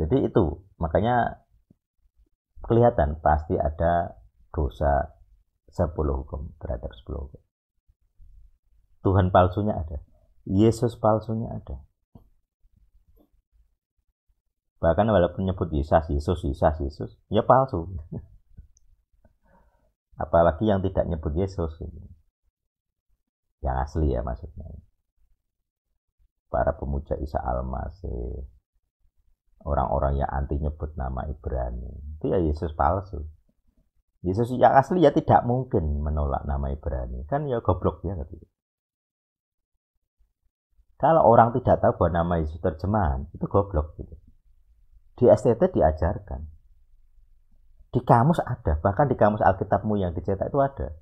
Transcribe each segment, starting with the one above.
Jadi itu, makanya kelihatan pasti ada dosa 10 hukum terhadap 10 hukum. Tuhan palsunya ada. Yesus palsunya ada. Bahkan walaupun nyebut Yesus, Yesus, Yesus, Yesus, ya palsu. Apalagi yang tidak nyebut Yesus. ini, gitu. Yang asli ya maksudnya. Para pemuja Isa Al-Masih, orang-orang yang anti nyebut nama Ibrani itu ya Yesus palsu Yesus yang asli ya tidak mungkin menolak nama Ibrani kan ya goblok ya gitu. kalau orang tidak tahu bahwa nama Yesus terjemahan itu goblok gitu di STT diajarkan di kamus ada bahkan di kamus Alkitabmu yang dicetak itu ada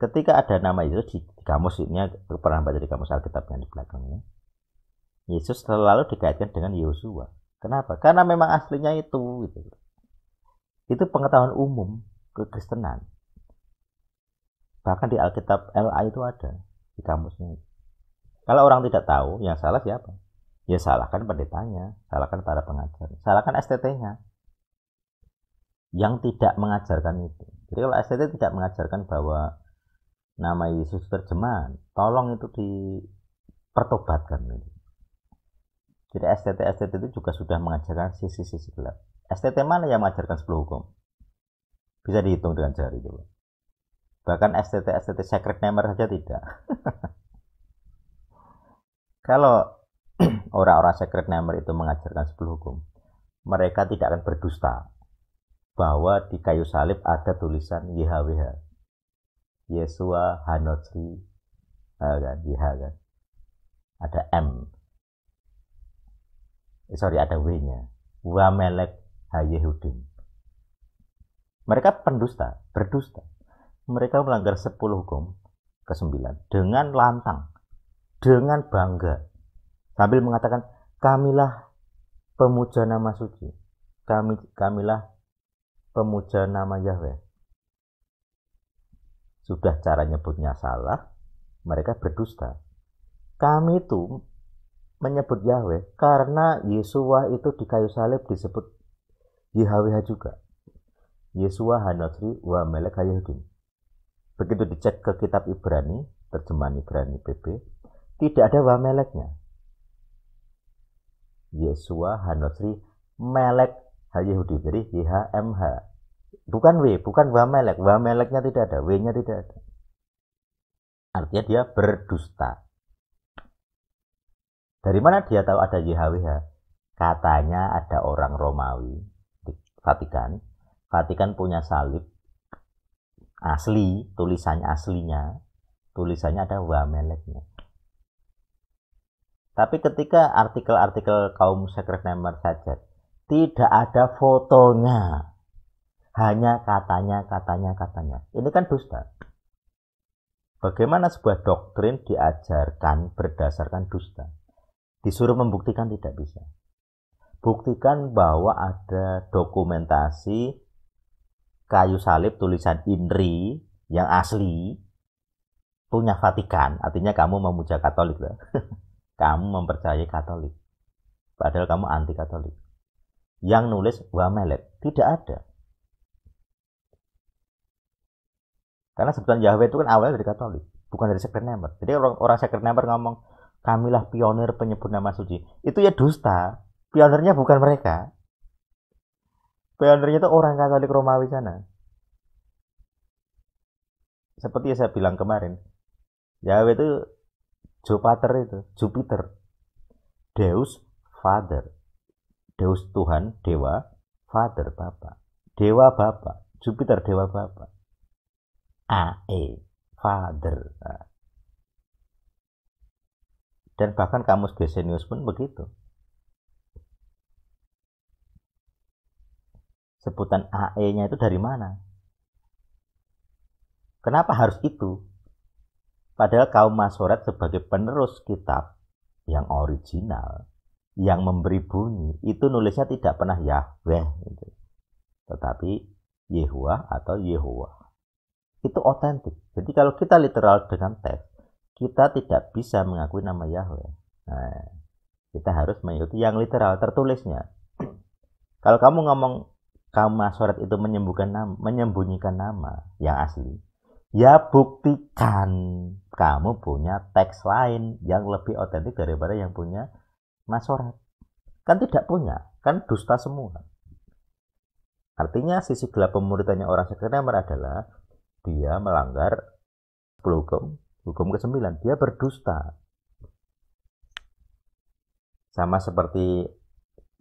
ketika ada nama Yesus di, di kamusnya pernah baca di kamus Alkitab yang di belakangnya Yesus selalu dikaitkan dengan Yosua. Kenapa? Karena memang aslinya itu gitu. Itu pengetahuan umum kekristenan. Bahkan di Alkitab LA itu ada di kamusnya. Kalau orang tidak tahu, yang salah siapa? Ya salahkan pendetanya, salahkan para pengajar, salahkan STT-nya yang tidak mengajarkan itu. Jadi kalau STT tidak mengajarkan bahwa nama Yesus terjemahan, tolong itu dipertobatkan. Gitu jadi STT-STT itu juga sudah mengajarkan sisi-sisi gelap. STT mana yang mengajarkan 10 hukum? Bisa dihitung dengan jari dulu. Bahkan STT-STT secret number saja tidak. Kalau orang-orang secret number itu mengajarkan 10 hukum, mereka tidak akan berdusta bahwa di kayu salib ada tulisan YHWH. Yesua Hanotri, uh, eh, kan, YH kan. Ada M, eh, sorry ada W-nya wa melek hayehudin mereka pendusta berdusta mereka melanggar 10 hukum ke 9 dengan lantang dengan bangga sambil mengatakan kamilah pemuja nama suci kami kamilah pemuja nama Yahweh sudah cara nyebutnya salah mereka berdusta kami itu menyebut Yahweh karena Yesua itu di kayu salib disebut Yahweh juga. Yesua Hanotri wa Melek Hayahudin. Begitu dicek ke kitab Ibrani, terjemahan Ibrani PP, tidak ada wa Meleknya. Yesua Hanotri Melek Hayahudin. Jadi YHMH. Bukan W, bukan wa Melek. Wa Meleknya tidak ada, W-nya tidak ada. Artinya dia berdusta. Dari mana dia tahu ada YHWH? Katanya ada orang Romawi di Vatikan. Vatikan punya salib asli, tulisannya aslinya. Tulisannya ada Wameleknya. Tapi ketika artikel-artikel kaum Secret member saja, tidak ada fotonya. Hanya katanya, katanya, katanya. Ini kan dusta. Bagaimana sebuah doktrin diajarkan berdasarkan dusta? Disuruh membuktikan tidak bisa. Buktikan bahwa ada dokumentasi kayu salib tulisan Indri yang asli punya Vatikan, artinya kamu memuja Katolik loh. kamu mempercayai Katolik. Padahal kamu anti Katolik. Yang nulis Wamelet tidak ada. Karena sebutan Yahweh itu kan awalnya dari Katolik, bukan dari Secret Jadi orang, orang Secret ngomong, kamilah pionir penyebut nama suci. Itu ya dusta. Pionirnya bukan mereka. Pionirnya itu orang Katolik Romawi sana. Seperti yang saya bilang kemarin. Yahweh itu Jupiter itu, Jupiter. Deus Father. Deus Tuhan, Dewa, Father, Bapa. Dewa Bapa, Jupiter Dewa Bapa. AE, Father. Nah dan bahkan kamus Gesenius pun begitu. Sebutan AE-nya itu dari mana? Kenapa harus itu? Padahal kaum Masoret sebagai penerus kitab yang original, yang memberi bunyi, itu nulisnya tidak pernah Yahweh. Gitu. Tetapi Yehua atau Yehua. Itu otentik. Jadi kalau kita literal dengan teks, kita tidak bisa mengakui nama Yahweh. Nah, kita harus mengikuti yang literal tertulisnya. Kalau kamu ngomong kamu surat itu menyembuhkan nama, menyembunyikan nama yang asli, ya buktikan kamu punya teks lain yang lebih otentik daripada yang punya masorat. Kan tidak punya, kan dusta semua. Artinya sisi gelap pemuritannya orang sekenar adalah dia melanggar hukum Hukum ke-9, dia berdusta. Sama seperti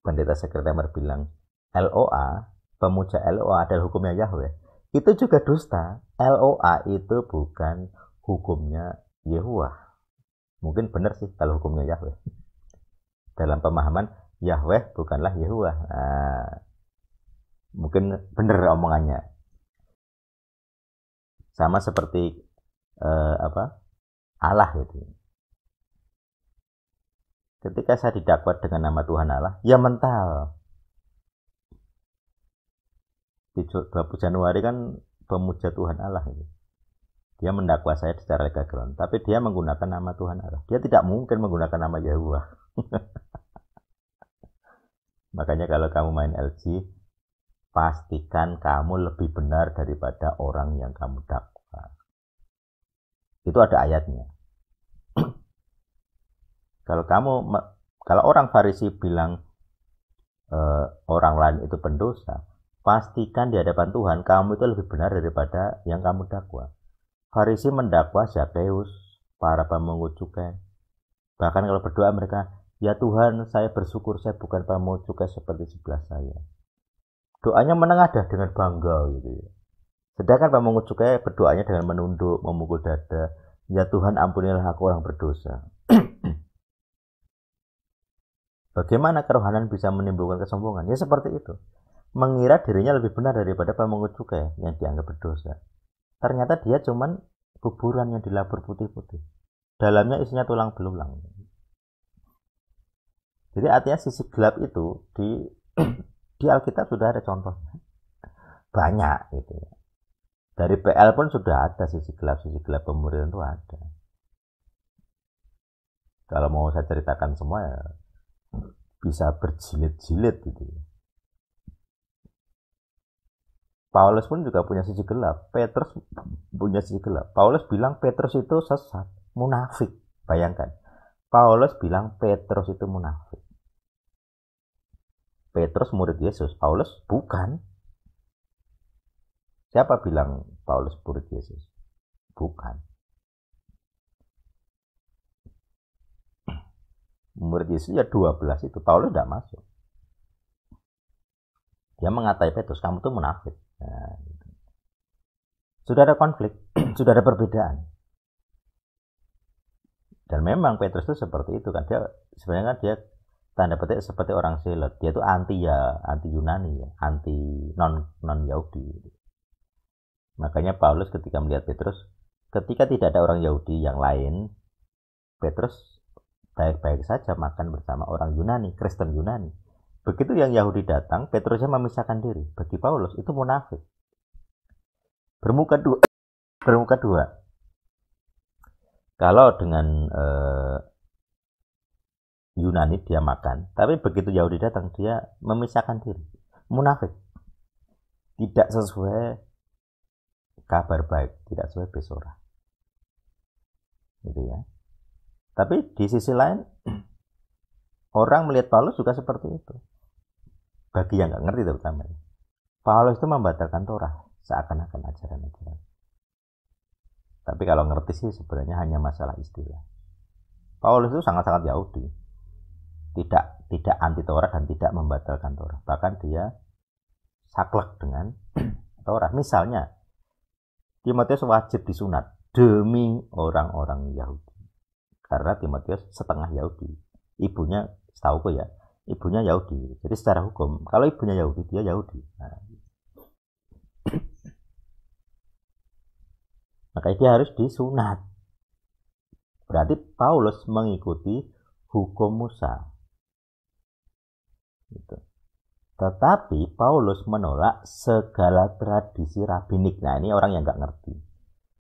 pendeta sekretar bilang, LOA, pemuja LOA adalah hukumnya Yahweh. Itu juga dusta. LOA itu bukan hukumnya Yehuwah. Mungkin benar sih kalau hukumnya Yahweh. Dalam pemahaman Yahweh bukanlah Yehuwah. Ah, mungkin benar omongannya. Sama seperti eh, apa Allah gitu ketika saya didakwa dengan nama Tuhan Allah ya mental di 20 Januari kan pemuja Tuhan Allah ini, gitu. dia mendakwa saya secara legal tapi dia menggunakan nama Tuhan Allah dia tidak mungkin menggunakan nama Yahweh makanya kalau kamu main LG pastikan kamu lebih benar daripada orang yang kamu dakwa itu ada ayatnya. kalau kamu kalau orang Farisi bilang e, orang lain itu pendosa, pastikan di hadapan Tuhan kamu itu lebih benar daripada yang kamu dakwa. Farisi mendakwa Zakheus, para pemungut cukai. Bahkan kalau berdoa mereka, Ya Tuhan, saya bersyukur saya bukan pemungut cukai seperti sebelah saya. Doanya menengadah dengan bangga gitu ya. Sedangkan pemungut cukai berdoanya dengan menunduk, memukul dada. Ya Tuhan ampunilah aku orang berdosa. Bagaimana kerohanian bisa menimbulkan kesombongan? Ya seperti itu. Mengira dirinya lebih benar daripada pemungut cukai ya, yang dianggap berdosa. Ternyata dia cuman kuburan yang dilabur putih-putih. Dalamnya isinya tulang belulang. Jadi artinya sisi gelap itu di di Alkitab sudah ada contohnya. Banyak gitu ya dari PL pun sudah ada sisi gelap sisi gelap pemuridan itu ada kalau mau saya ceritakan semua ya bisa berjilid-jilid gitu ya. Paulus pun juga punya sisi gelap Petrus punya sisi gelap Paulus bilang Petrus itu sesat munafik bayangkan Paulus bilang Petrus itu munafik Petrus murid Yesus Paulus bukan Siapa bilang Paulus murid Yesus? Bukan. Murid Yesus ya 12 itu. Paulus tidak masuk. Dia mengatai Petrus, kamu tuh munafik. Nah, gitu. Sudah ada konflik, sudah ada perbedaan. Dan memang Petrus itu seperti itu kan dia sebenarnya kan dia tanda petik seperti orang silat. Dia itu anti ya, anti Yunani ya, anti non non Yahudi. Gitu. Makanya Paulus ketika melihat Petrus, ketika tidak ada orang Yahudi yang lain, Petrus baik-baik saja makan bersama orang Yunani, Kristen Yunani. Begitu yang Yahudi datang, Petrusnya memisahkan diri. Bagi Paulus itu munafik. Bermuka dua. Bermuka dua. Kalau dengan eh, Yunani dia makan, tapi begitu Yahudi datang dia memisahkan diri. Munafik. Tidak sesuai kabar baik tidak sesuai besora gitu ya tapi di sisi lain orang melihat Paulus juga seperti itu bagi yang nggak ngerti terutama Paulus itu membatalkan Torah seakan-akan ajaran-ajaran tapi kalau ngerti sih sebenarnya hanya masalah istilah Paulus itu sangat-sangat Yahudi tidak tidak anti Torah dan tidak membatalkan Torah bahkan dia saklek dengan Torah misalnya Timotius wajib disunat demi orang-orang Yahudi. Karena Timotius setengah Yahudi. Ibunya, setahu ya, ibunya Yahudi. Jadi secara hukum, kalau ibunya Yahudi, dia Yahudi. Nah. Makanya dia harus disunat. Berarti Paulus mengikuti hukum Musa. Gitu. Tetapi Paulus menolak segala tradisi rabbinik. Nah ini orang yang nggak ngerti.